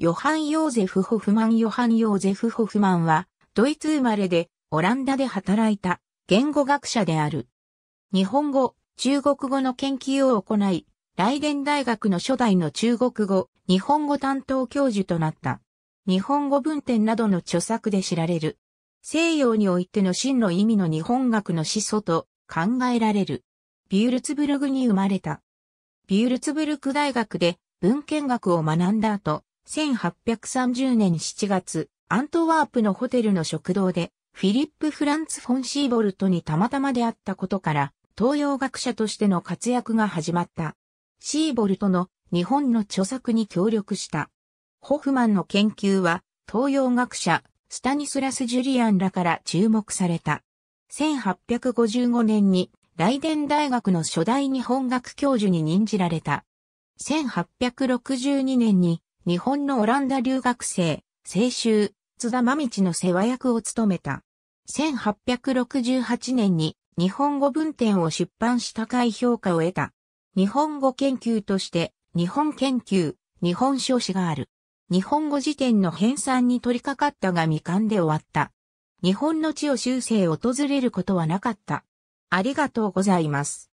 ヨハン・ヨーゼフ・ホフマンヨハン・ヨーゼフ・ホフマンは、ドイツ生まれで、オランダで働いた、言語学者である。日本語、中国語の研究を行い、ライデン大学の初代の中国語、日本語担当教授となった。日本語文典などの著作で知られる。西洋においての真の意味の日本学の始祖と考えられる。ビュールツブルグに生まれた。ビュールツブルク大学で文献学を学んだ後、1830年7月、アントワープのホテルの食堂で、フィリップ・フランツ・フォン・シーボルトにたまたま出会ったことから、東洋学者としての活躍が始まった。シーボルトの日本の著作に協力した。ホフマンの研究は、東洋学者、スタニスラス・ジュリアンらから注目された。1855年に、ライデン大学の初代日本学教授に任じられた。1862年に、日本のオランダ留学生、青州、津田真道の世話役を務めた。1868年に日本語文典を出版し高い評価を得た。日本語研究として日本研究、日本書史がある。日本語辞典の編纂に取り掛かったが未完で終わった。日本の地を修正訪れることはなかった。ありがとうございます。